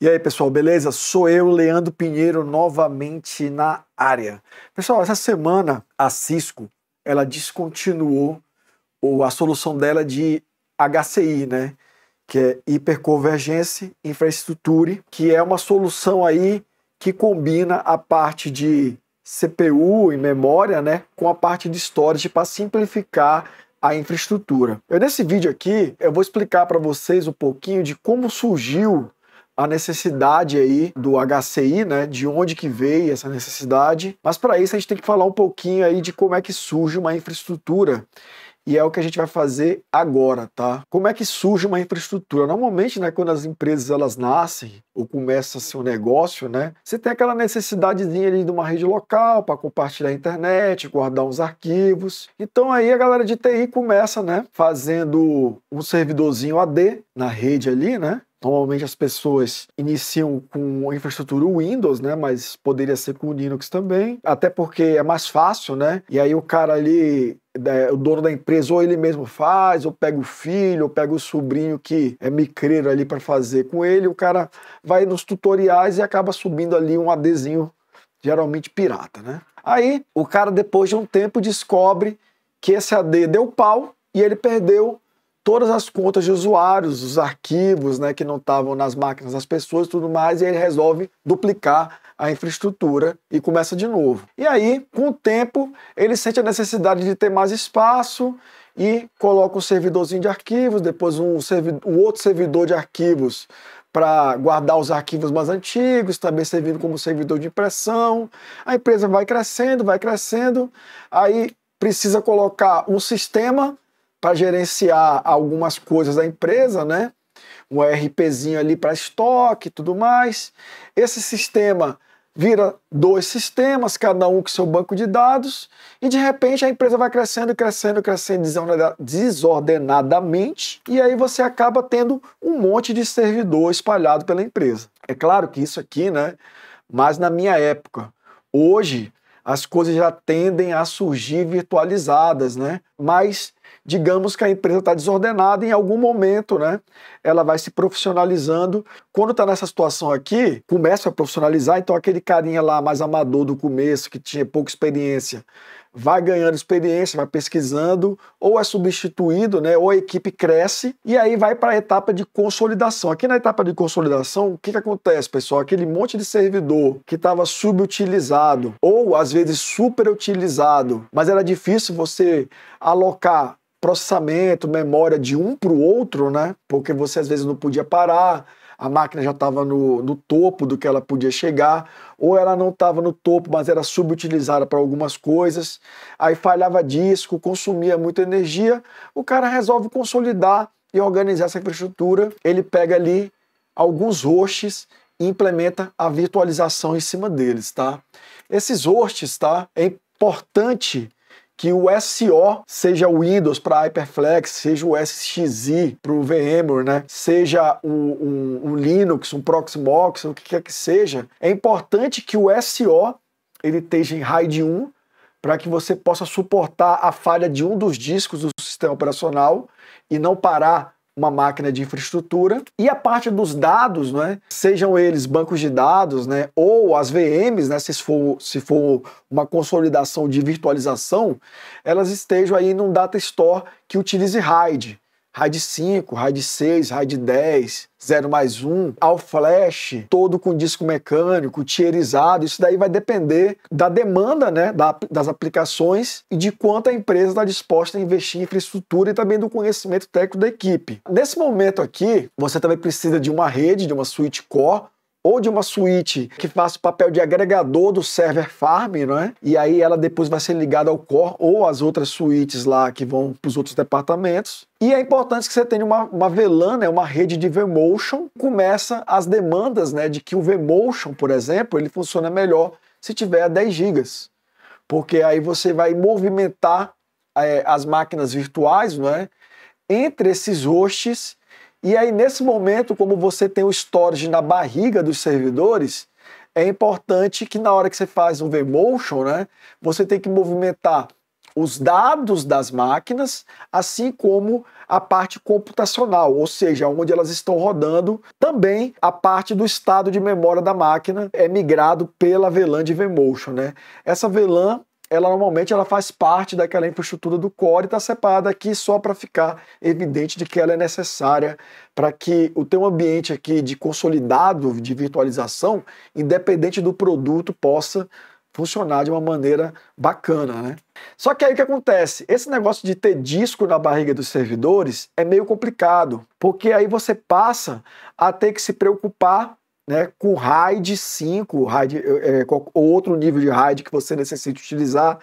E aí, pessoal, beleza? Sou eu, Leandro Pinheiro, novamente na área. Pessoal, essa semana a Cisco, ela descontinuou ou a solução dela de HCI, né? Que é Hiperconvergência Infraestruture, que é uma solução aí que combina a parte de CPU e memória, né, com a parte de storage para simplificar a infraestrutura. Eu nesse vídeo aqui eu vou explicar para vocês um pouquinho de como surgiu a necessidade aí do HCI, né? De onde que veio essa necessidade. Mas para isso a gente tem que falar um pouquinho aí de como é que surge uma infraestrutura. E é o que a gente vai fazer agora, tá? Como é que surge uma infraestrutura? Normalmente, né, quando as empresas elas nascem ou começa seu negócio, né? Você tem aquela necessidadezinha ali de uma rede local para compartilhar a internet, guardar uns arquivos. Então aí a galera de TI começa, né, fazendo um servidorzinho AD na rede ali, né? Normalmente as pessoas iniciam com a infraestrutura Windows, né? Mas poderia ser com Linux também, até porque é mais fácil, né? E aí o cara ali né, o dono da empresa ou ele mesmo faz, ou pega o filho, ou pega o sobrinho que é micreiro ali para fazer com ele, o cara vai nos tutoriais e acaba subindo ali um adzinho, geralmente pirata, né? Aí o cara depois de um tempo descobre que esse AD deu pau e ele perdeu todas as contas de usuários, os arquivos né, que não estavam nas máquinas das pessoas e tudo mais, e ele resolve duplicar a infraestrutura e começa de novo. E aí, com o tempo, ele sente a necessidade de ter mais espaço e coloca um servidorzinho de arquivos, depois um, servidor, um outro servidor de arquivos para guardar os arquivos mais antigos, também servindo como servidor de impressão. A empresa vai crescendo, vai crescendo, aí precisa colocar um sistema para gerenciar algumas coisas da empresa, né? Um RPzinho ali para estoque e tudo mais. Esse sistema vira dois sistemas, cada um com seu banco de dados, e de repente a empresa vai crescendo, crescendo, crescendo desordenadamente, e aí você acaba tendo um monte de servidor espalhado pela empresa. É claro que isso aqui, né? Mas na minha época, hoje as coisas já tendem a surgir virtualizadas, né? Mas digamos que a empresa está desordenada, em algum momento, né? Ela vai se profissionalizando. Quando está nessa situação aqui, começa a profissionalizar, então aquele carinha lá mais amador do começo, que tinha pouca experiência, vai ganhando experiência, vai pesquisando, ou é substituído, né? Ou a equipe cresce e aí vai para a etapa de consolidação. Aqui na etapa de consolidação, o que, que acontece, pessoal? Aquele monte de servidor que estava subutilizado ou às vezes superutilizado, mas era difícil você alocar processamento, memória de um para o outro, né? Porque você às vezes não podia parar, a máquina já estava no, no, topo do que ela podia chegar, ou ela não estava no topo, mas era subutilizada para algumas coisas, aí falhava disco, consumia muita energia, o cara resolve consolidar e organizar essa infraestrutura, ele pega ali alguns hosts e implementa a virtualização em cima deles, tá? Esses hosts, tá? É importante que o SO seja o Windows para Hyperflex, seja o SXI para o VMware, né? seja o, um, um Linux, um Proxmox, o que quer que seja, é importante que o SO ele esteja em RAID 1 para que você possa suportar a falha de um dos discos do sistema operacional e não parar uma máquina de infraestrutura e a parte dos dados, né, sejam eles bancos de dados, né, ou as VMs, né, se for, se for uma consolidação de virtualização, elas estejam aí num data store que utilize RAID. RAID 5, RAID 6, RAID 10, 0 mais 1, ao flash, todo com disco mecânico, tierizado, isso daí vai depender da demanda né, da, das aplicações e de quanto a empresa está disposta a investir em infraestrutura e também do conhecimento técnico da equipe. Nesse momento aqui, você também precisa de uma rede, de uma suite core, ou de uma suíte que faça o papel de agregador do server farm, né? E aí ela depois vai ser ligada ao core ou às outras suítes lá que vão para os outros departamentos. E é importante que você tenha uma, uma VLAN, né, uma rede de vMotion. Começa as demandas né, de que o vMotion, por exemplo, ele funciona melhor se tiver 10 GB. Porque aí você vai movimentar é, as máquinas virtuais é? entre esses hosts e aí, nesse momento, como você tem o storage na barriga dos servidores, é importante que na hora que você faz um vMotion, né, você tem que movimentar os dados das máquinas, assim como a parte computacional, ou seja, onde elas estão rodando, também a parte do estado de memória da máquina é migrado pela VLAN de vMotion, né? Essa VLAN ela normalmente ela faz parte daquela infraestrutura do core e está separada aqui só para ficar evidente de que ela é necessária para que o teu ambiente aqui de consolidado de virtualização, independente do produto, possa funcionar de uma maneira bacana, né? Só que aí o que acontece? Esse negócio de ter disco na barriga dos servidores é meio complicado, porque aí você passa a ter que se preocupar né, com RAID 5, RAID, é, outro nível de RAID que você necessite utilizar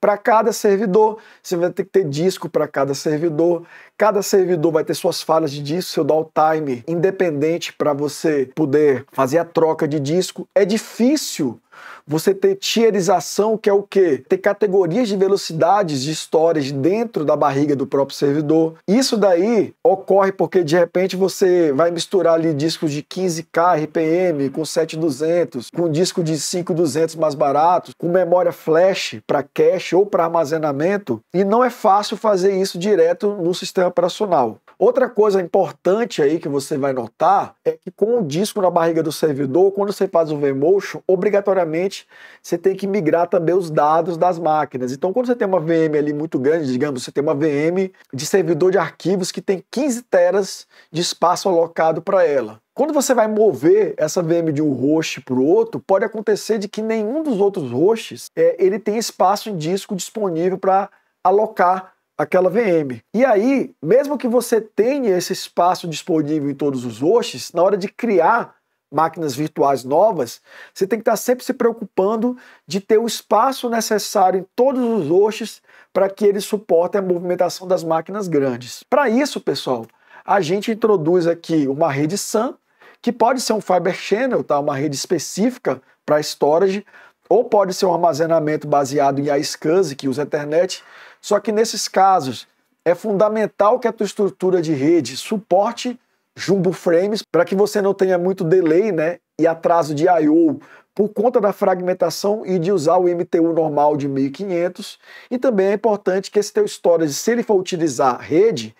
para cada servidor. Você vai ter que ter disco para cada servidor. Cada servidor vai ter suas falhas de disco, seu downtime independente para você poder fazer a troca de disco. É difícil você ter tierização, que é o quê? Ter categorias de velocidades de storage dentro da barriga do próprio servidor. Isso daí ocorre porque de repente você vai misturar ali discos de 15k RPM com 7200, com disco de 5200 mais baratos, com memória flash para cache ou para armazenamento, e não é fácil fazer isso direto no sistema operacional. Outra coisa importante aí que você vai notar é que com o disco na barriga do servidor, quando você faz o vMotion, obrigatoriamente automaticamente você tem que migrar também os dados das máquinas. Então, quando você tem uma VM ali muito grande, digamos, você tem uma VM de servidor de arquivos que tem 15 teras de espaço alocado para ela. Quando você vai mover essa VM de um host para o outro, pode acontecer de que nenhum dos outros hosts é, ele tem espaço em disco disponível para alocar aquela VM. E aí, mesmo que você tenha esse espaço disponível em todos os hosts, na hora de criar máquinas virtuais novas, você tem que estar sempre se preocupando de ter o espaço necessário em todos os hosts para que ele suportem a movimentação das máquinas grandes. Para isso, pessoal, a gente introduz aqui uma rede SAN, que pode ser um Fiber Channel, tá? uma rede específica para storage, ou pode ser um armazenamento baseado em iSCSI, que usa Ethernet, só que nesses casos é fundamental que a tua estrutura de rede suporte jumbo frames para que você não tenha muito delay, né? E atraso de I/O por conta da fragmentação e de usar o MTU normal de 1500. E também é importante que esse teu storage, se ele for utilizar rede,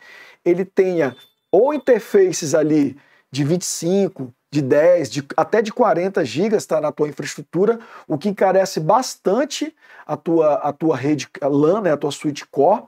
ele tenha ou interfaces ali de 25, de 10, de, até de 40 gigas está na tua infraestrutura, o que encarece bastante a tua, a tua rede LAN, né, a tua suite core,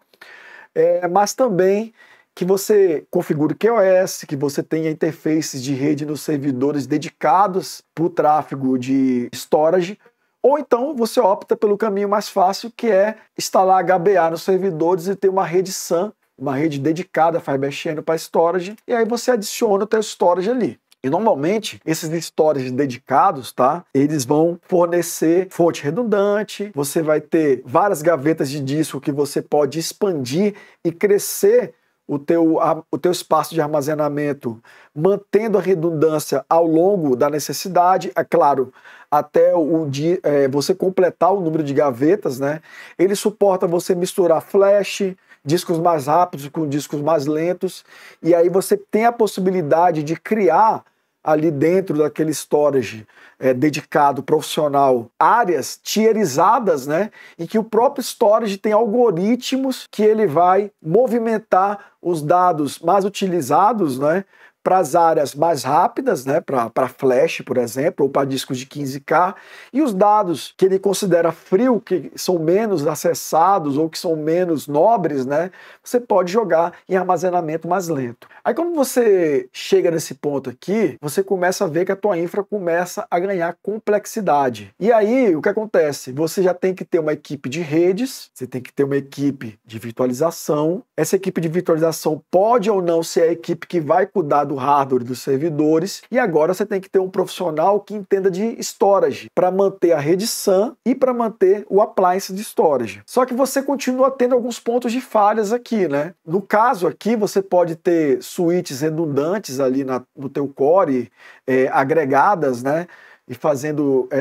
é, mas também que você configure QoS, que você tenha interfaces de rede nos servidores dedicados para o tráfego de storage, ou então você opta pelo caminho mais fácil, que é instalar HBA nos servidores e ter uma rede SAN, uma rede dedicada a Fiber para storage, e aí você adiciona o teu storage ali. E normalmente esses storage dedicados, tá? Eles vão fornecer fonte redundante, você vai ter várias gavetas de disco que você pode expandir e crescer o teu, o teu espaço de armazenamento, mantendo a redundância ao longo da necessidade, é claro, até o dia, é, você completar o número de gavetas, né? Ele suporta você misturar flash, discos mais rápidos com discos mais lentos, e aí você tem a possibilidade de criar ali dentro daquele storage é, dedicado profissional áreas tierizadas, né, em que o próprio storage tem algoritmos que ele vai movimentar os dados mais utilizados, né, para as áreas mais rápidas, né, para flash, por exemplo, ou para discos de 15K, e os dados que ele considera frio, que são menos acessados ou que são menos nobres, né, você pode jogar em armazenamento mais lento. Aí quando você chega nesse ponto aqui, você começa a ver que a tua infra começa a ganhar complexidade. E aí o que acontece? Você já tem que ter uma equipe de redes, você tem que ter uma equipe de virtualização. Essa equipe de virtualização pode ou não ser a equipe que vai cuidar do hardware dos servidores e agora você tem que ter um profissional que entenda de storage para manter a rede SAN e para manter o appliance de storage. Só que você continua tendo alguns pontos de falhas aqui, né? No caso aqui, você pode ter switches redundantes ali na, no teu core, é, agregadas, né? e fazendo é,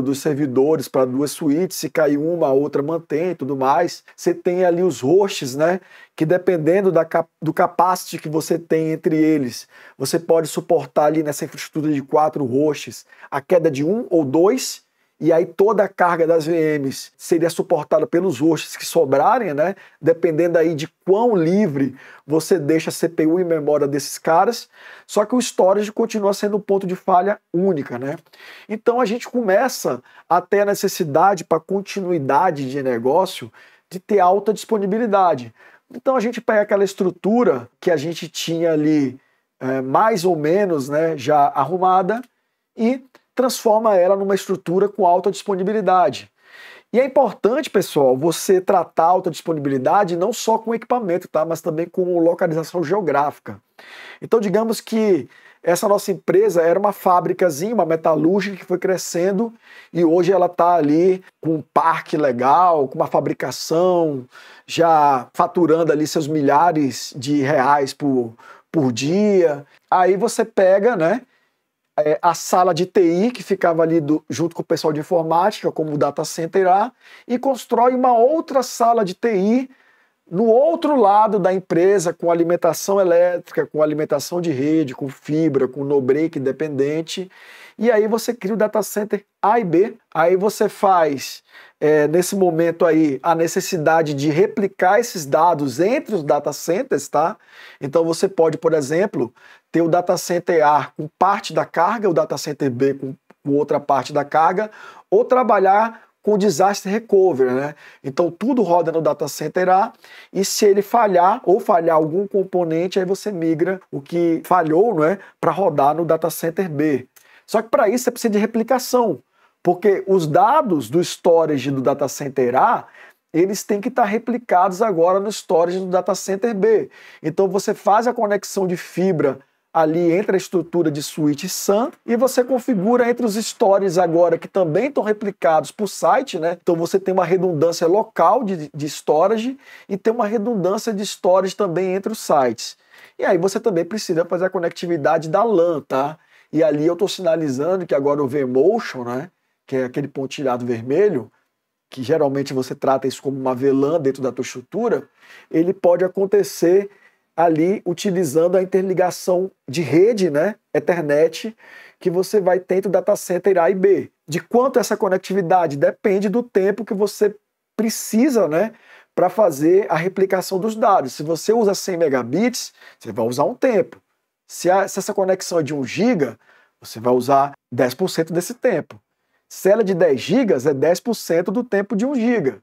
dos servidores para duas suítes, se cair uma, a outra mantém tudo mais. Você tem ali os hosts, né? Que dependendo da, do capacity que você tem entre eles, você pode suportar ali nessa infraestrutura de quatro hosts a queda de um ou dois e aí toda a carga das VMs seria suportada pelos hosts que sobrarem, né? Dependendo aí de quão livre você deixa a CPU e memória desses caras. Só que o storage continua sendo um ponto de falha única, né? Então a gente começa a ter a necessidade para continuidade de negócio de ter alta disponibilidade. Então a gente pega aquela estrutura que a gente tinha ali é, mais ou menos né, já arrumada e transforma ela numa estrutura com alta disponibilidade. E é importante, pessoal, você tratar a alta disponibilidade não só com equipamento, tá? mas também com localização geográfica. Então, digamos que essa nossa empresa era uma fábricazinha, uma metalúrgica que foi crescendo e hoje ela está ali com um parque legal, com uma fabricação, já faturando ali seus milhares de reais por, por dia. Aí você pega, né? é, a sala de TI, que ficava ali do, junto com o pessoal de informática, como o data center lá, e constrói uma outra sala de TI no outro lado da empresa, com alimentação elétrica, com alimentação de rede, com fibra, com no break independente e aí você cria o data center A e B, aí você faz é, nesse momento aí a necessidade de replicar esses dados entre os data centers, tá? Então você pode, por exemplo, ter o data center A com parte da carga, o data center B com, com outra parte da carga, ou trabalhar com disaster recovery, né? Então tudo roda no data center A e se ele falhar ou falhar algum componente, aí você migra o que falhou, é, né, para rodar no data center B. Só que para isso você precisa de replicação, porque os dados do storage do data center A eles têm que estar tá replicados agora no storage do data center B. Então você faz a conexão de fibra ali entre a estrutura de switch SAN e você configura entre os stories agora que também estão replicados por site, né? Então você tem uma redundância local de, de storage e tem uma redundância de storage também entre os sites. E aí você também precisa fazer a conectividade da LAN, tá? E ali eu estou sinalizando que agora o V-Motion, né, que é aquele pontilhado vermelho, que geralmente você trata isso como uma velã dentro da tua estrutura, ele pode acontecer ali utilizando a interligação de rede, né, Ethernet, que você vai ter entre o data center A e B. De quanto essa conectividade depende do tempo que você precisa, né, para fazer a replicação dos dados. Se você usa 100 megabits, você vai usar um tempo. Se, a, se essa conexão é de 1 GB, você vai usar 10% desse tempo. Se ela é de 10 GB, é 10% do tempo de 1 GB.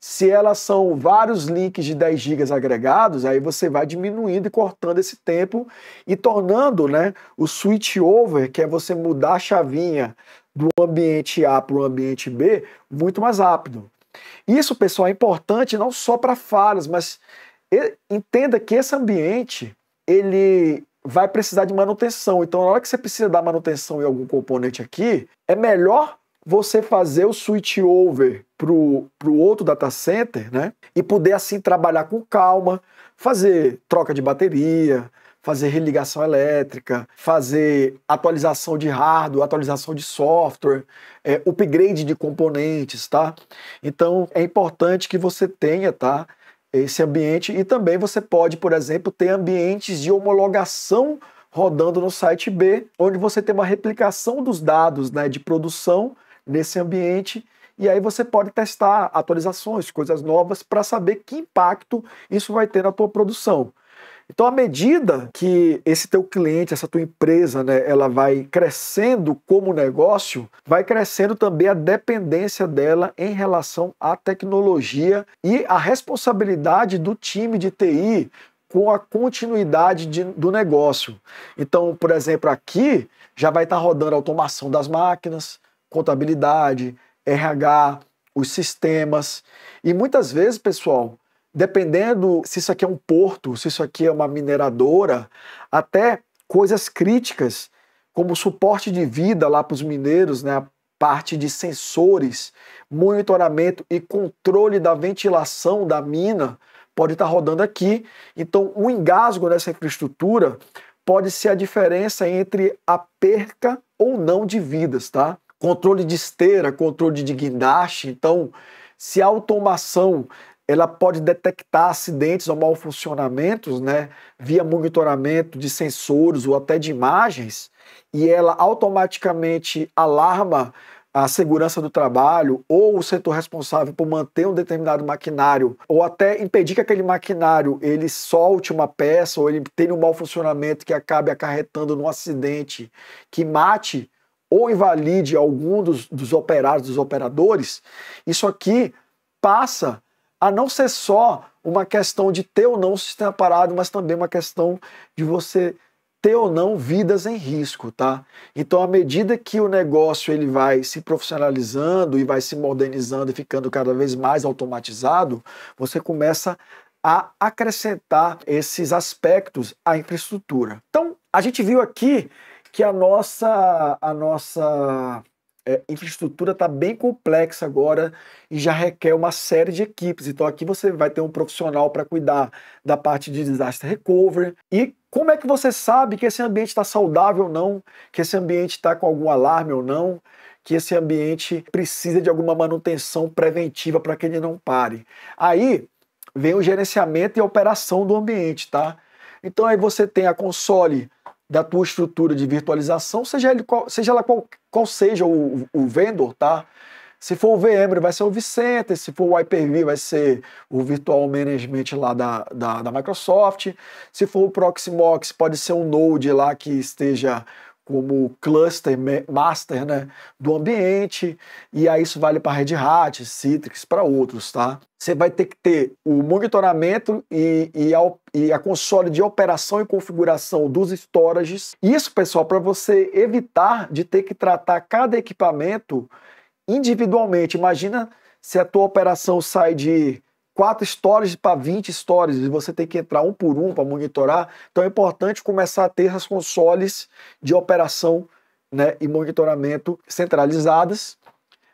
Se elas são vários links de 10 GB agregados, aí você vai diminuindo e cortando esse tempo e tornando né, o switch over, que é você mudar a chavinha do ambiente A para o ambiente B, muito mais rápido. Isso, pessoal, é importante não só para falhas, mas entenda que esse ambiente ele vai precisar de manutenção. Então, na hora que você precisa dar manutenção em algum componente aqui, é melhor você fazer o switch over para o outro data center, né? E poder assim trabalhar com calma, fazer troca de bateria, fazer religação elétrica, fazer atualização de hardware, atualização de software, é, upgrade de componentes, tá? Então é importante que você tenha, tá? esse ambiente e também você pode, por exemplo, ter ambientes de homologação rodando no site B, onde você tem uma replicação dos dados né, de produção nesse ambiente e aí você pode testar atualizações, coisas novas para saber que impacto isso vai ter na tua produção. Então, à medida que esse teu cliente, essa tua empresa, né, ela vai crescendo como negócio, vai crescendo também a dependência dela em relação à tecnologia e a responsabilidade do time de TI com a continuidade de, do negócio. Então, por exemplo, aqui já vai estar tá rodando a automação das máquinas, contabilidade, RH, os sistemas. E muitas vezes, pessoal, dependendo se isso aqui é um porto, se isso aqui é uma mineradora, até coisas críticas, como suporte de vida lá para os mineiros, né? A parte de sensores, monitoramento e controle da ventilação da mina pode estar tá rodando aqui. Então, o engasgo nessa infraestrutura pode ser a diferença entre a perca ou não de vidas, tá? Controle de esteira, controle de guindaste. Então, se a automação ela pode detectar acidentes ou malfuncionamentos, né, via monitoramento de sensores ou até de imagens, e ela automaticamente alarma a segurança do trabalho ou o setor responsável por manter um determinado maquinário ou até impedir que aquele maquinário ele solte uma peça ou ele tenha um mau funcionamento que acabe acarretando num acidente que mate ou invalide algum dos, dos operários, dos operadores, isso aqui passa a não ser só uma questão de ter ou não o sistema parado, mas também uma questão de você ter ou não vidas em risco, tá? Então, à medida que o negócio ele vai se profissionalizando e vai se modernizando e ficando cada vez mais automatizado, você começa a acrescentar esses aspectos à infraestrutura. Então, a gente viu aqui que a nossa a nossa é, infraestrutura está bem complexa agora e já requer uma série de equipes. Então aqui você vai ter um profissional para cuidar da parte de disaster recovery. E como é que você sabe que esse ambiente está saudável ou não, que esse ambiente está com algum alarme ou não? que esse ambiente precisa de alguma manutenção preventiva para que ele não pare. Aí vem o gerenciamento e a operação do ambiente, tá? Então aí você tem a console da tua estrutura de virtualização, seja, ele qual, seja lá qual, qual seja o, o vendor, tá? Se for o VMware, vai ser o Vicente, se for o Hyper-V, vai ser o Virtual Management lá da, da, da Microsoft, se for o Proxmox pode ser um node lá que esteja como cluster master né, do ambiente, e aí isso vale para Red Hat, Citrix, para outros, tá? Você vai ter que ter o monitoramento e, e, a, e a console de operação e configuração dos storages. Isso, pessoal, para você evitar de ter que tratar cada equipamento individualmente. Imagina se a tua operação sai de quatro stories para 20 stories e você tem que entrar um por um para monitorar. Então é importante começar a ter as consoles de operação né, e monitoramento centralizadas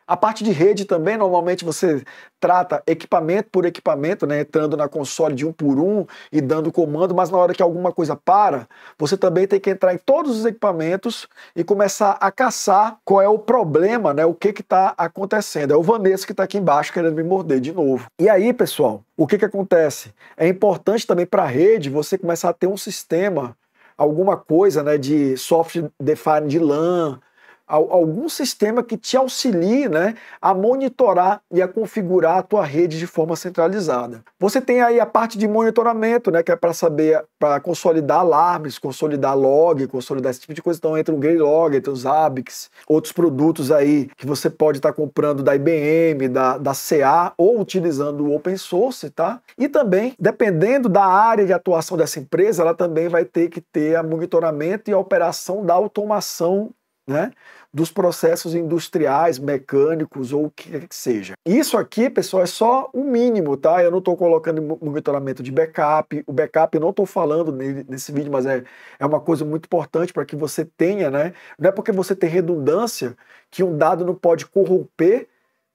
a parte de rede também, normalmente você trata equipamento por equipamento, né? entrando na console de um por um e dando comando, mas na hora que alguma coisa para, você também tem que entrar em todos os equipamentos e começar a caçar qual é o problema, né? o que está acontecendo. É o Vanessa que está aqui embaixo querendo me morder de novo. E aí, pessoal, o que, que acontece? É importante também para a rede você começar a ter um sistema alguma coisa né, de software defined de LAN, algum sistema que te auxilie né, a monitorar e a configurar a tua rede de forma centralizada. Você tem aí a parte de monitoramento, né, que é para saber, para consolidar alarmes, consolidar log, consolidar esse tipo de coisa. Então entra o Greylog, entra os Zabbix, outros produtos aí que você pode estar tá comprando da IBM, da, da CA ou utilizando o open source, tá? E também, dependendo da área de atuação dessa empresa, ela também vai ter que ter a monitoramento e a operação da automação né? dos processos industriais, mecânicos ou o que quer que seja. Isso aqui, pessoal, é só o mínimo, tá? Eu não estou colocando monitoramento de backup. O backup eu não estou falando nesse vídeo, mas é, é uma coisa muito importante para que você tenha, né? Não é porque você tem redundância que um dado não pode corromper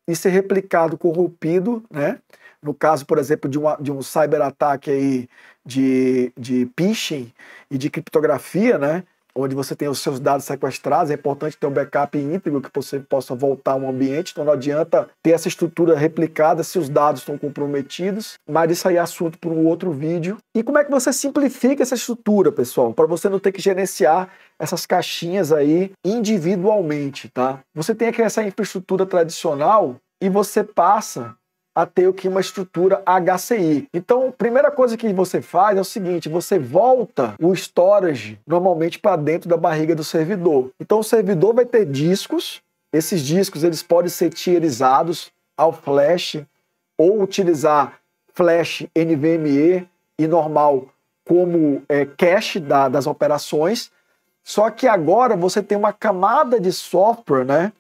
e ser replicado, corrompido, né? no caso, por exemplo, de, uma, de um cyber-ataque aí de, de phishing e de criptografia, né? onde você tem os seus dados sequestrados, é importante ter um backup íntegro que você possa voltar ao ambiente, então não adianta ter essa estrutura replicada se os dados estão comprometidos, mas isso aí é assunto para um outro vídeo. E como é que você simplifica essa estrutura, pessoal, para você não ter que gerenciar essas caixinhas aí individualmente, tá? Você tem aqui essa infraestrutura tradicional e você passa a ter que uma estrutura HCI. Então, a primeira coisa que você faz é o seguinte, você volta o storage normalmente para dentro da barriga do servidor. Então, o servidor vai ter discos, esses discos eles podem ser tierizados ao flash ou utilizar flash NVMe e normal como é, cache da, das operações, só que agora você tem uma camada de software, né?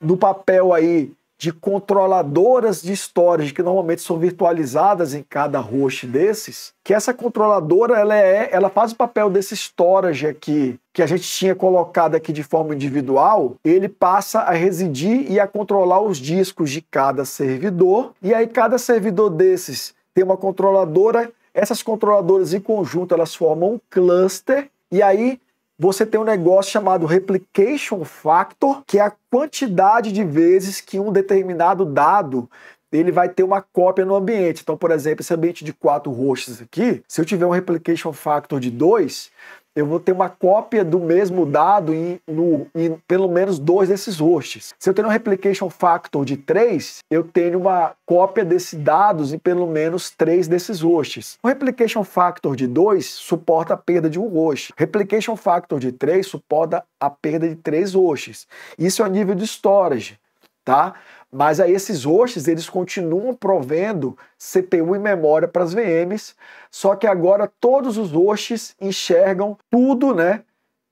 Do papel aí de controladoras de storage que normalmente são virtualizadas em cada host desses, que essa controladora ela é, ela faz o papel desse storage aqui que a gente tinha colocado aqui de forma individual, ele passa a residir e a controlar os discos de cada servidor, e aí cada servidor desses tem uma controladora, essas controladoras em conjunto elas formam um cluster e aí você tem um negócio chamado replication factor, que é a quantidade de vezes que um determinado dado ele vai ter uma cópia no ambiente. Então, por exemplo, esse ambiente de quatro roxas aqui, se eu tiver um replication factor de 2, eu vou ter uma cópia do mesmo dado em, no, em pelo menos dois desses hosts. Se eu tenho um replication factor de 3, eu tenho uma cópia desses dados em pelo menos três desses hosts. O replication factor de 2 suporta a perda de um host. Replication factor de 3 suporta a perda de três hosts. Isso é o nível de storage tá? Mas aí esses hosts, eles continuam provendo CPU e memória para as VMs, só que agora todos os hosts enxergam tudo, né,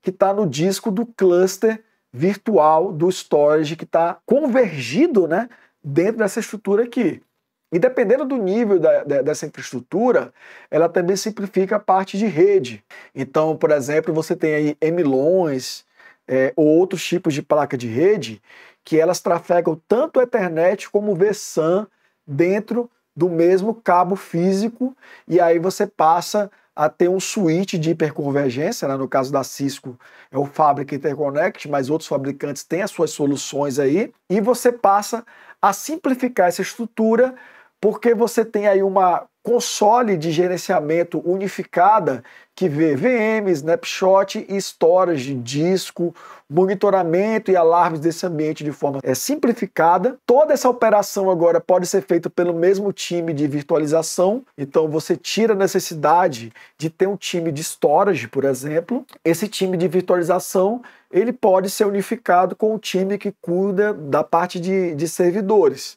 que está no disco do cluster virtual do storage que está convergido, né, dentro dessa estrutura aqui. E dependendo do nível da, da, dessa infraestrutura, ela também simplifica a parte de rede. Então, por exemplo, você tem aí MLONs é, ou outros tipos de placa de rede que elas trafegam tanto Ethernet como VSAN dentro do mesmo cabo físico, e aí você passa a ter um switch de hiperconvergência, né? no caso da Cisco é o Fabric Interconnect, mas outros fabricantes têm as suas soluções aí, e você passa a simplificar essa estrutura porque você tem aí uma console de gerenciamento unificada que vê VM, snapshot e storage, disco, monitoramento e alarmes desse ambiente de forma é, simplificada. Toda essa operação agora pode ser feita pelo mesmo time de virtualização, então você tira a necessidade de ter um time de storage, por exemplo. Esse time de virtualização ele pode ser unificado com o time que cuida da parte de, de servidores.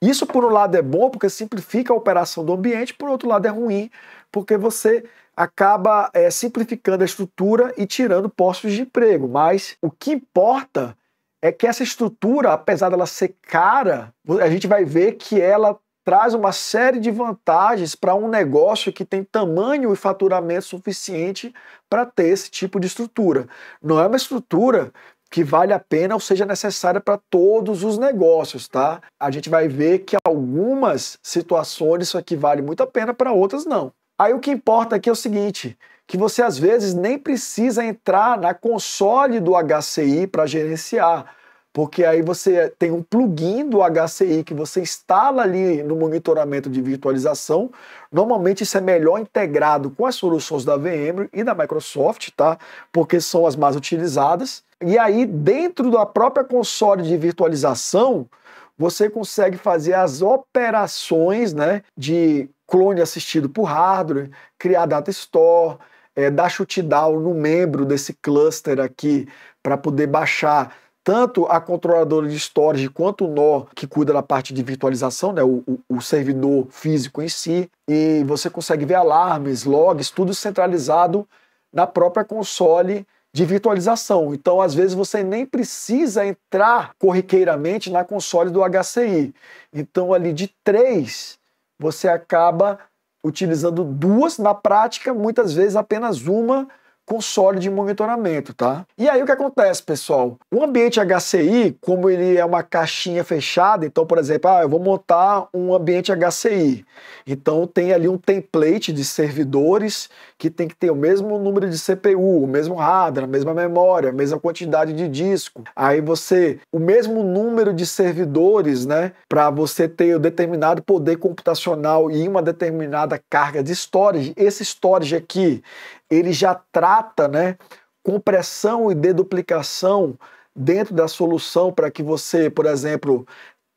Isso, por um lado, é bom porque simplifica a operação do ambiente, por outro lado, é ruim porque você acaba é, simplificando a estrutura e tirando postos de emprego. Mas o que importa é que essa estrutura, apesar dela ser cara, a gente vai ver que ela traz uma série de vantagens para um negócio que tem tamanho e faturamento suficiente para ter esse tipo de estrutura. Não é uma estrutura que vale a pena ou seja necessária para todos os negócios, tá? A gente vai ver que algumas situações isso aqui vale muito a pena, para outras não. Aí o que importa aqui é o seguinte, que você às vezes nem precisa entrar na console do HCI para gerenciar, porque aí você tem um plugin do HCI que você instala ali no monitoramento de virtualização. Normalmente isso é melhor integrado com as soluções da VMware e da Microsoft, tá? Porque são as mais utilizadas. E aí, dentro da própria console de virtualização, você consegue fazer as operações né, de clone assistido por hardware, criar data store, é, dar shootdown no membro desse cluster aqui para poder baixar tanto a controladora de storage quanto o nó que cuida da parte de virtualização, né, o, o servidor físico em si, e você consegue ver alarmes, logs, tudo centralizado na própria console de virtualização. Então, às vezes, você nem precisa entrar corriqueiramente na console do HCI. Então, ali de três, você acaba utilizando duas, na prática, muitas vezes apenas uma console de monitoramento, tá? E aí o que acontece, pessoal? O ambiente HCI, como ele é uma caixinha fechada, então, por exemplo, ah, eu vou montar um ambiente HCI. Então tem ali um template de servidores que tem que ter o mesmo número de CPU, o mesmo hardware, a mesma memória, a mesma quantidade de disco. Aí você, o mesmo número de servidores, né, para você ter o determinado poder computacional e uma determinada carga de storage. Esse storage aqui ele já trata né, compressão e deduplicação dentro da solução para que você, por exemplo,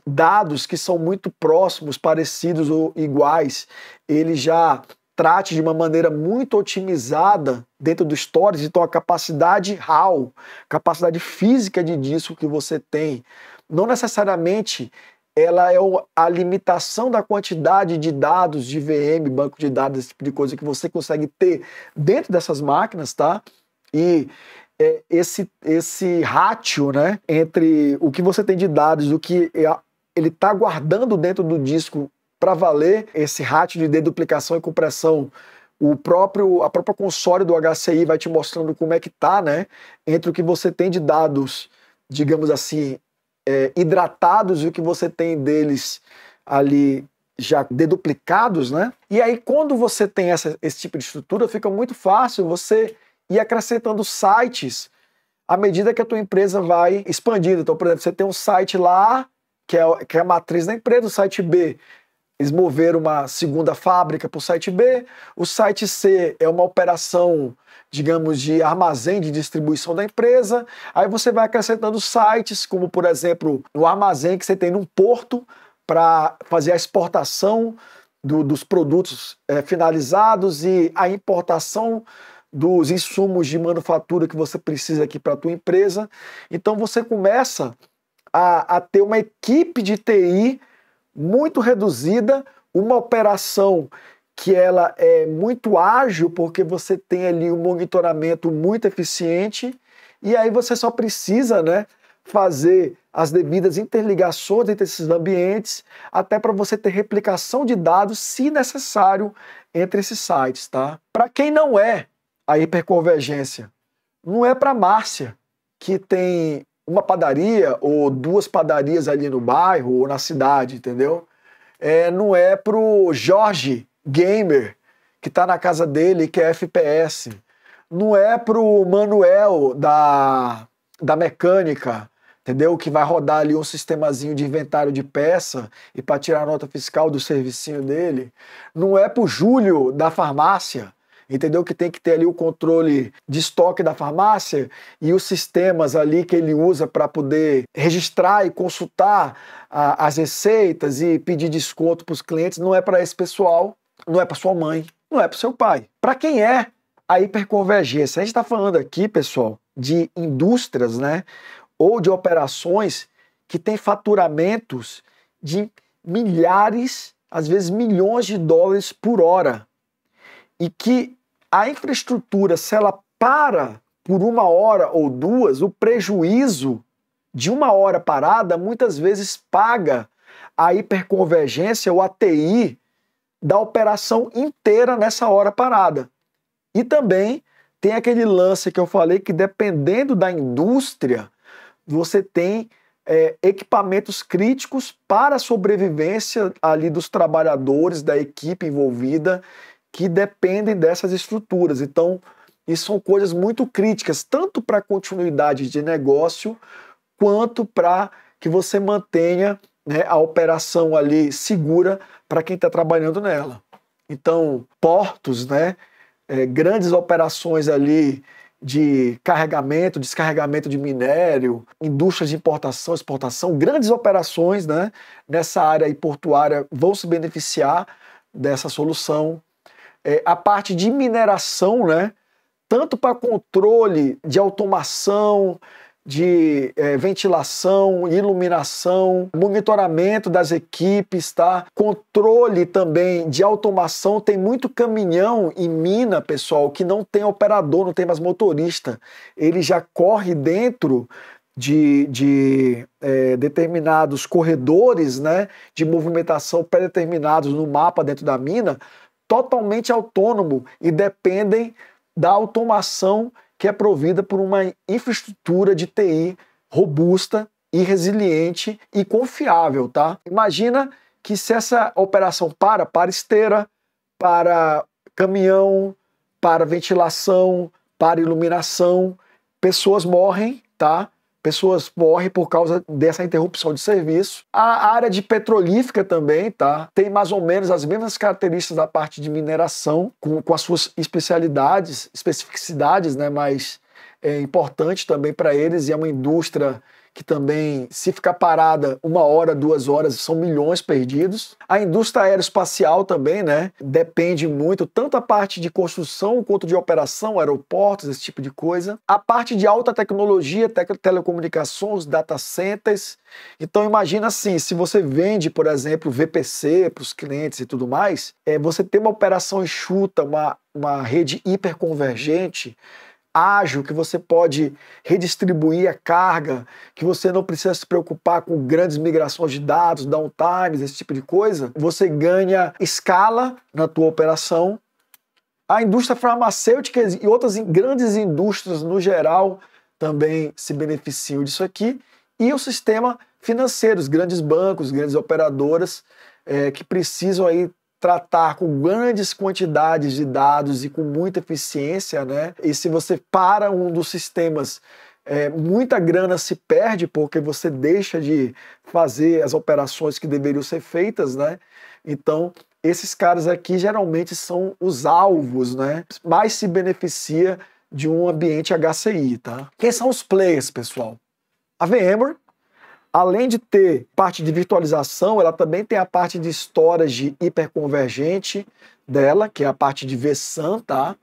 dados que são muito próximos, parecidos ou iguais, ele já trate de uma maneira muito otimizada dentro do Stories, então a capacidade RAW, capacidade física de disco que você tem, não necessariamente ela é a limitação da quantidade de dados de VM, banco de dados, esse tipo de coisa que você consegue ter dentro dessas máquinas, tá? E é, esse, esse ratio, né, entre o que você tem de dados, o que é ele está guardando dentro do disco para valer, esse ratio de deduplicação e compressão o próprio a própria console do HCI vai te mostrando como é que tá, né? Entre o que você tem de dados, digamos assim, é, hidratados e o que você tem deles ali já deduplicados, né? E aí, quando você tem essa, esse tipo de estrutura, fica muito fácil você ir acrescentando sites à medida que a tua empresa vai expandindo. Então, por exemplo, você tem um site lá, que é, que é a matriz da empresa, o site B. Eles moveram uma segunda fábrica para o site B. O site C é uma operação digamos, de armazém de distribuição da empresa. Aí você vai acrescentando sites, como por exemplo, no armazém que você tem num porto para fazer a exportação do, dos produtos é, finalizados e a importação dos insumos de manufatura que você precisa aqui para a tua empresa. Então você começa a, a ter uma equipe de TI muito reduzida, uma operação que ela é muito ágil porque você tem ali um monitoramento muito eficiente e aí você só precisa, né, fazer as devidas interligações entre esses ambientes, até para você ter replicação de dados, se necessário, entre esses sites, tá? Para quem não é a hiperconvergência, não é para Márcia, que tem uma padaria ou duas padarias ali no bairro ou na cidade, entendeu? É, não é para o Jorge, gamer que está na casa dele que é FPS. Não é pro Manuel da, da mecânica, entendeu? Que vai rodar ali um sistemazinho de inventário de peça e para tirar a nota fiscal do servicinho dele. Não é pro Júlio da farmácia, entendeu? Que tem que ter ali o controle de estoque da farmácia e os sistemas ali que ele usa para poder registrar e consultar a, ah, as receitas e pedir desconto para os clientes, não é para esse pessoal não é para sua mãe, não é para seu pai. Para quem é a hiperconvergência? A gente está falando aqui, pessoal, de indústrias, né? Ou de operações que têm faturamentos de milhares, às vezes milhões de dólares por hora. E que a infraestrutura, se ela para por uma hora ou duas, o prejuízo de uma hora parada muitas vezes paga a hiperconvergência ou a TI da operação inteira nessa hora parada. E também tem aquele lance que eu falei que dependendo da indústria, você tem é, equipamentos críticos para a sobrevivência ali dos trabalhadores, da equipe envolvida, que dependem dessas estruturas. Então, isso são coisas muito críticas, tanto para a continuidade de negócio, quanto para que você mantenha né, a operação ali segura para quem está trabalhando nela. Então, portos, né, é, grandes operações ali de carregamento, descarregamento de minério, indústrias de importação, exportação, grandes operações né, nessa área portuária vão se beneficiar dessa solução. É, a parte de mineração, né, tanto para controle de automação, de é, ventilação, iluminação, monitoramento das equipes, tá? Controle também de automação. Tem muito caminhão em mina, pessoal, que não tem operador, não tem mais motorista. Ele já corre dentro de, de é, determinados corredores, né? De movimentação pré-determinados no mapa dentro da mina, totalmente autônomo e dependem da automação que é provida por uma infraestrutura de TI robusta e resiliente e confiável, tá? Imagina que se essa operação para, para esteira, para caminhão, para ventilação, para iluminação, pessoas morrem, tá? pessoas morrem por causa dessa interrupção de serviço. A área de petrolífica também, tá? Tem mais ou menos as mesmas características da parte de mineração, com, com as suas especialidades, especificidades, né? Mas é importante também para eles e é uma indústria que também, se ficar parada uma hora, duas horas, são milhões perdidos. A indústria aeroespacial também, né? Depende muito, tanto a parte de construção quanto de operação, aeroportos, esse tipo de coisa. A parte de alta tecnologia, te telecomunicações, data centers. Então, imagina assim: se você vende, por exemplo, VPC para os clientes e tudo mais, é, você tem uma operação enxuta, uma, uma rede hiperconvergente ágil, que você pode redistribuir a carga, que você não precisa se preocupar com grandes migrações de dados, downtimes, esse tipo de coisa, você ganha escala na tua operação. A indústria farmacêutica e outras grandes indústrias no geral também se beneficiam disso aqui. E o sistema financeiro, os grandes bancos, grandes operadoras é, que precisam aí tratar com grandes quantidades de dados e com muita eficiência, né? E se você para um dos sistemas, é, muita grana se perde porque você deixa de fazer as operações que deveriam ser feitas, né? Então, esses caras aqui geralmente são os alvos, né? Mais se beneficia de um ambiente HCI, tá? Quem são os players, pessoal? A VMware, além de ter parte de virtualização, ela também tem a parte de storage hiperconvergente dela, que é a parte de VSAN, tá?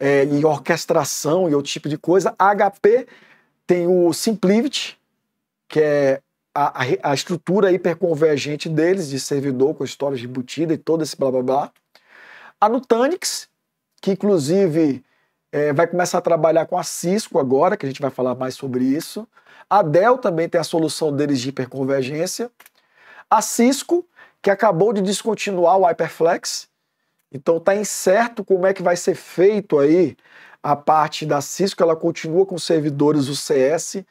É, e orquestração e outro tipo de coisa. A HP tem o SimpliVity, que é a, a, a, estrutura hiperconvergente deles, de servidor com storage embutida e todo esse blá blá blá. A Nutanix, que inclusive é, vai começar a trabalhar com a Cisco agora, que a gente vai falar mais sobre isso. A Dell também tem a solução deles de hiperconvergência. A Cisco, que acabou de descontinuar o Hyperflex, então está incerto como é que vai ser feito aí a parte da Cisco, ela continua com servidores UCS,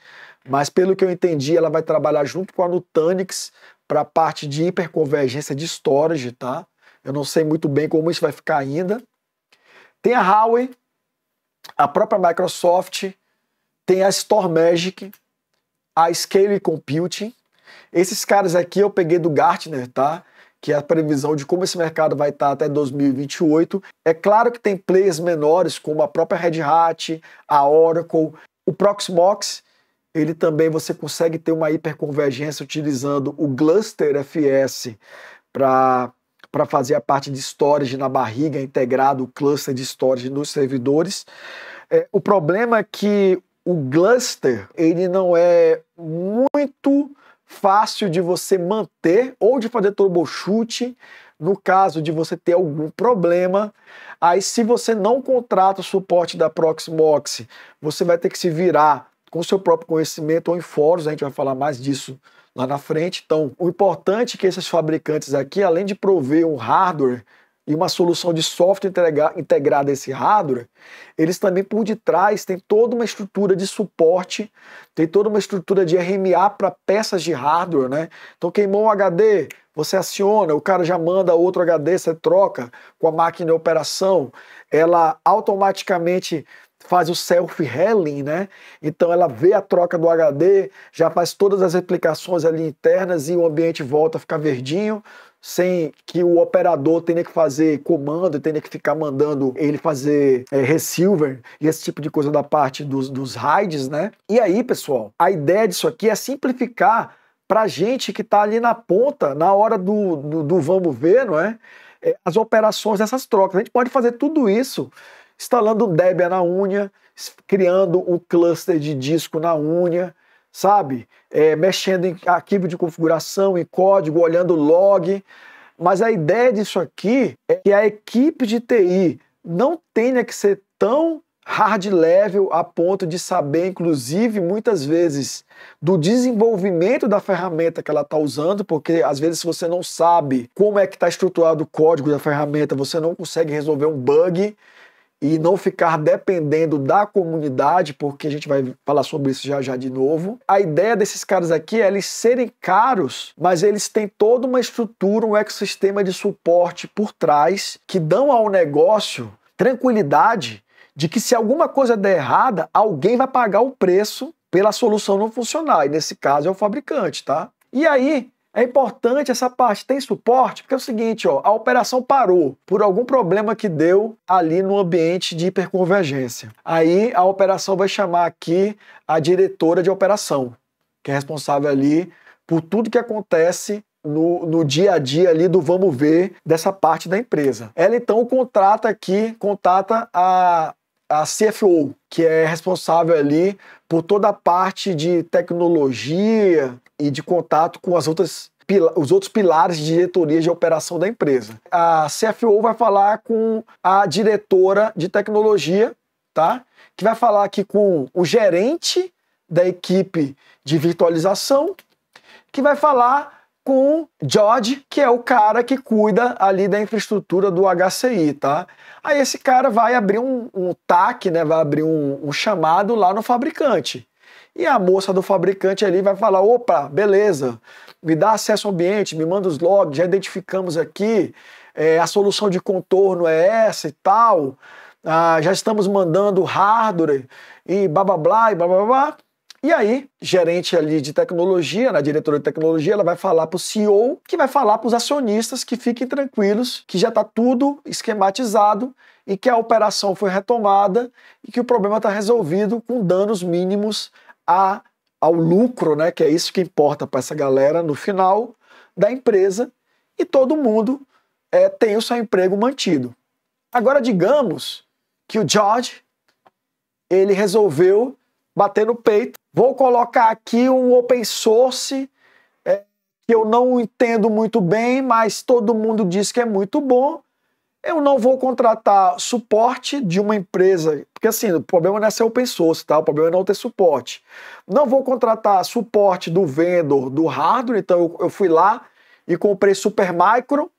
mas pelo que eu entendi, ela vai trabalhar junto com a Nutanix para a parte de hiperconvergência de storage, tá? Eu não sei muito bem como isso vai ficar ainda. Tem a Huawei, a própria Microsoft, tem a Store Magic, a Scale Computing. Esses caras aqui eu peguei do Gartner, tá? Que é a previsão de como esse mercado vai estar tá até 2028. É claro que tem players menores, como a própria Red Hat, a Oracle, o Proxmox, ele também você consegue ter uma hiperconvergência utilizando o Gluster FS para para fazer a parte de storage na barriga, integrado o cluster de storage nos servidores. É, o problema é que o Gluster, ele não é muito fácil de você manter ou de fazer chute no caso de você ter algum problema. Aí se você não contrata o suporte da Proxmox, você vai ter que se virar com seu próprio conhecimento ou em fóruns, a gente vai falar mais disso lá na frente. Então, o importante é que esses fabricantes aqui, além de prover um hardware e uma solução de software integrada a esse hardware, eles também por detrás têm toda uma estrutura de suporte, tem toda uma estrutura de RMA para peças de hardware, né? Então queimou um HD, você aciona, o cara já manda outro HD, você troca com a máquina de operação, ela automaticamente faz o self-healing, né? Então ela vê a troca do HD, já faz todas as replicações ali internas e o ambiente volta a ficar verdinho sem que o operador tenha que fazer comando, tenha que ficar mandando ele fazer é, receiver e esse tipo de coisa da parte dos, dos rides, né? E aí, pessoal, a ideia disso aqui é simplificar para gente que está ali na ponta, na hora do, do, do vamos ver, não é? é? As operações dessas trocas. A gente pode fazer tudo isso instalando o Debian na unha, criando um cluster de disco na unha, sabe? É, mexendo em arquivo de configuração, em código, olhando log. Mas a ideia disso aqui é que a equipe de TI não tenha que ser tão hard level a ponto de saber, inclusive, muitas vezes, do desenvolvimento da ferramenta que ela está usando, porque às vezes se você não sabe como é que está estruturado o código da ferramenta, você não consegue resolver um bug e não ficar dependendo da comunidade, porque a gente vai falar sobre isso já já de novo. A ideia desses caras aqui é eles serem caros, mas eles têm toda uma estrutura, um ecossistema de suporte por trás que dão ao negócio tranquilidade de que se alguma coisa der errada, alguém vai pagar o preço pela solução não funcionar, e nesse caso é o fabricante, tá? E aí, é importante essa parte, tem suporte, porque é o seguinte, ó, a operação parou por algum problema que deu ali no ambiente de hiperconvergência. Aí a operação vai chamar aqui a diretora de operação, que é responsável ali por tudo que acontece no, no, dia a dia ali do vamos ver dessa parte da empresa. Ela então contrata aqui, contata a, a CFO, que é responsável ali por toda a parte de tecnologia, e de contato com as outras os outros pilares de diretoria de operação da empresa. A CFO vai falar com a diretora de tecnologia, tá? Que vai falar aqui com o gerente da equipe de virtualização, que vai falar com George, que é o cara que cuida ali da infraestrutura do HCI, tá? Aí esse cara vai abrir um, um TAC, né? Vai abrir um, um chamado lá no fabricante. E a moça do fabricante ali vai falar: opa, beleza, me dá acesso ao ambiente, me manda os logs, já identificamos aqui, é, a solução de contorno é essa e tal, ah, já estamos mandando hardware e blá blá blá e blá blá blá. E aí, gerente ali de tecnologia, na diretora de tecnologia, ela vai falar para o CEO, que vai falar para os acionistas que fiquem tranquilos, que já está tudo esquematizado e que a operação foi retomada e que o problema está resolvido com danos mínimos a, ao lucro, né, que é isso que importa para essa galera no final da empresa, e todo mundo é, tem o seu emprego mantido. Agora, digamos que o George ele resolveu bater no peito. Vou colocar aqui um open source é, que eu não entendo muito bem, mas todo mundo diz que é muito bom eu não vou contratar suporte de uma empresa, porque assim, o problema não é ser open source, tá? O problema é não ter suporte. Não vou contratar suporte do vendor do hardware, então eu, eu fui lá e comprei Supermicro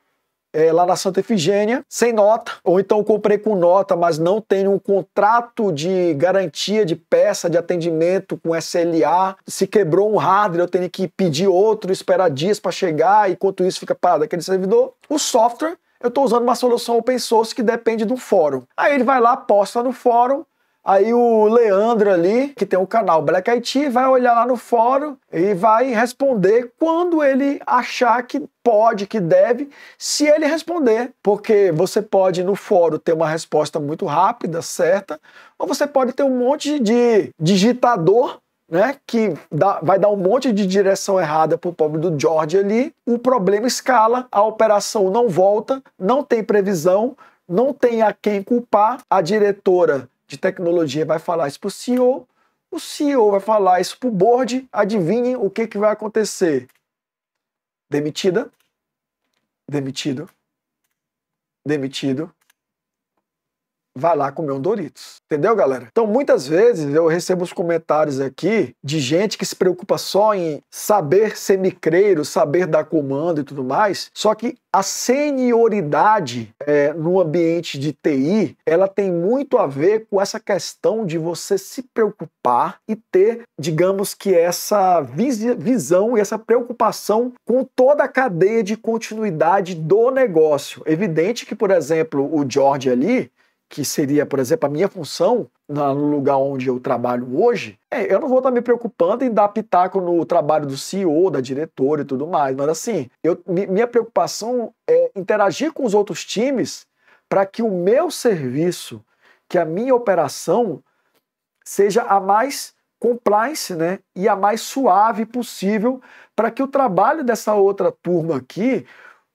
é, lá na Santa Efigênia, sem nota, ou então comprei com nota, mas não tenho um contrato de garantia de peça, de atendimento com SLA. Se quebrou um hardware, eu tenho que pedir outro, esperar dias para chegar, enquanto isso fica parado aquele servidor. O software eu estou usando uma solução open source que depende de um fórum. Aí ele vai lá, posta no fórum, Aí o Leandro ali, que tem o canal Black IT, vai olhar lá no fórum e vai responder quando ele achar que pode, que deve, se ele responder. Porque você pode no fórum ter uma resposta muito rápida, certa, ou você pode ter um monte de digitador né, que dá, vai dar um monte de direção errada pro pobre do George ali, o problema escala, a operação não volta, não tem previsão, não tem a quem culpar, a diretora de tecnologia vai falar isso pro CEO, o CEO vai falar isso pro board, adivinhem o que, que vai acontecer? Demitida, demitido, demitido, vai lá comer um Doritos. Entendeu, galera? Então, muitas vezes eu recebo os comentários aqui de gente que se preocupa só em saber ser micreiro, saber dar comando e tudo mais, só que a senioridade é, no ambiente de TI, ela tem muito a ver com essa questão de você se preocupar e ter, digamos que essa visão e essa preocupação com toda a cadeia de continuidade do negócio. Evidente que, por exemplo, o George ali, que seria, por exemplo, a minha função no lugar onde eu trabalho hoje, é, eu não vou estar me preocupando em dar pitaco no trabalho do CEO, da diretora e tudo mais, mas assim, eu, minha preocupação é interagir com os outros times para que o meu serviço, que a minha operação, seja a mais compliance né, e a mais suave possível para que o trabalho dessa outra turma aqui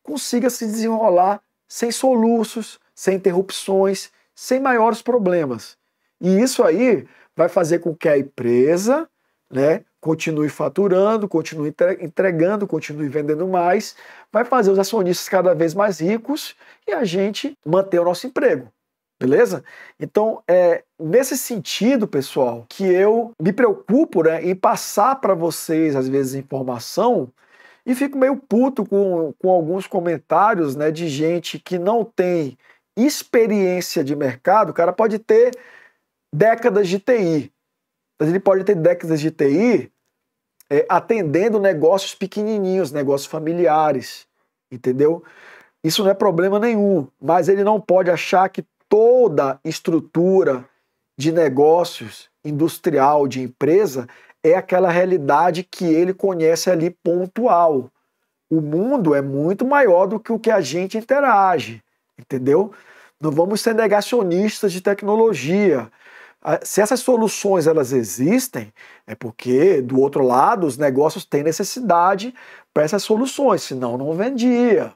consiga se desenrolar sem soluços, sem interrupções, sem maiores problemas. E isso aí vai fazer com que a empresa né, continue faturando, continue entregando, continue vendendo mais, vai fazer os acionistas cada vez mais ricos e a gente manter o nosso emprego. Beleza? Então, é nesse sentido, pessoal, que eu me preocupo né, em passar para vocês, às vezes, informação e fico meio puto com, com alguns comentários né, de gente que não tem experiência de mercado, o cara pode ter décadas de TI. Mas ele pode ter décadas de TI é, atendendo negócios pequenininhos, negócios familiares, entendeu? Isso não é problema nenhum, mas ele não pode achar que toda estrutura de negócios industrial, de empresa, é aquela realidade que ele conhece ali pontual. O mundo é muito maior do que o que a gente interage, entendeu? Não vamos ser negacionistas de tecnologia. Ah, se essas soluções elas existem, é porque do outro lado os negócios têm necessidade para essas soluções, senão não vendia.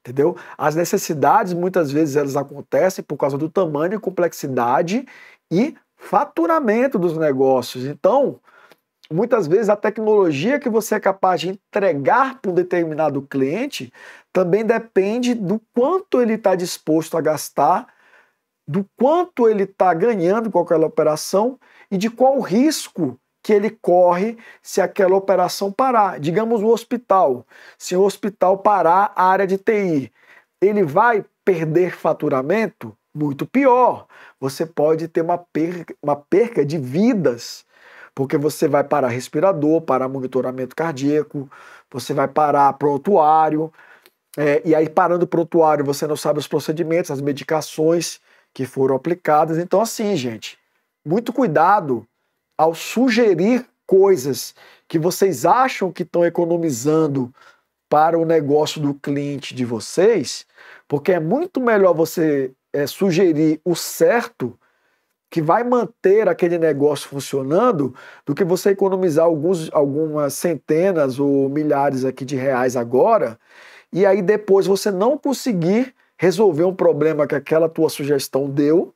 Entendeu? As necessidades muitas vezes elas acontecem por causa do tamanho, complexidade e faturamento dos negócios. Então, Muitas vezes a tecnologia que você é capaz de entregar para um determinado cliente também depende do quanto ele está disposto a gastar, do quanto ele está ganhando com aquela operação e de qual risco que ele corre se aquela operação parar. Digamos o hospital. Se o hospital parar a área de TI, ele vai perder faturamento? Muito pior. Você pode ter uma perca, uma perca de vidas porque você vai parar respirador, parar monitoramento cardíaco, você vai parar prontuário, é, e aí parando prontuário você não sabe os procedimentos, as medicações que foram aplicadas. Então, assim, gente, muito cuidado ao sugerir coisas que vocês acham que estão economizando para o negócio do cliente de vocês, porque é muito melhor você é, sugerir o certo que vai manter aquele negócio funcionando do que você economizar alguns, algumas centenas ou milhares aqui de reais agora e aí depois você não conseguir resolver um problema que aquela tua sugestão deu,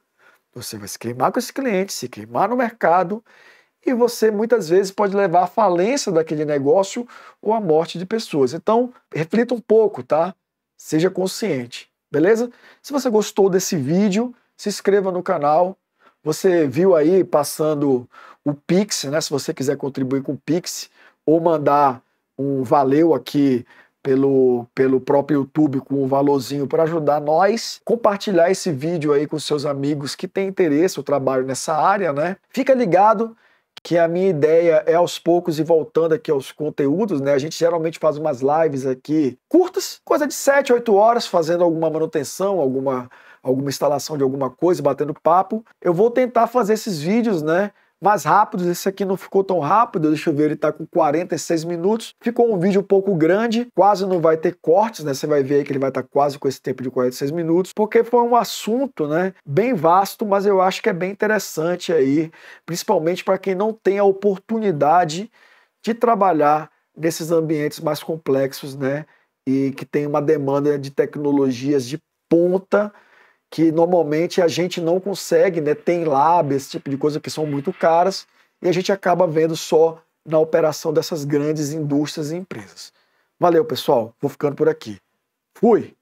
você vai se queimar com esse cliente, se queimar no mercado e você muitas vezes pode levar à falência daquele negócio ou à morte de pessoas. Então, reflita um pouco, tá? Seja consciente, beleza? Se você gostou desse vídeo, se inscreva no canal, você viu aí passando o Pix, né? Se você quiser contribuir com o Pix ou mandar um valeu aqui pelo, pelo próprio YouTube com um valorzinho para ajudar nós. Compartilhar esse vídeo aí com seus amigos que têm interesse, o trabalho nessa área, né? Fica ligado que a minha ideia é aos poucos e voltando aqui aos conteúdos, né? A gente geralmente faz umas lives aqui curtas, coisa de 7, 8 horas, fazendo alguma manutenção, alguma alguma instalação de alguma coisa, batendo papo. Eu vou tentar fazer esses vídeos, né? mais rápidos. Esse aqui não ficou tão rápido, deixa eu ver, ele tá com 46 minutos. Ficou um vídeo um pouco grande, quase não vai ter cortes, né? Você vai ver aí que ele vai estar tá quase com esse tempo de 46 minutos, porque foi um assunto, né, bem vasto, mas eu acho que é bem interessante aí, principalmente para quem não tem a oportunidade de trabalhar nesses ambientes mais complexos, né? E que tem uma demanda de tecnologias de ponta que normalmente a gente não consegue, né? Tem lab, esse tipo de coisa que são muito caras e a gente acaba vendo só na operação dessas grandes indústrias e empresas. Valeu, pessoal. Vou ficando por aqui. Fui!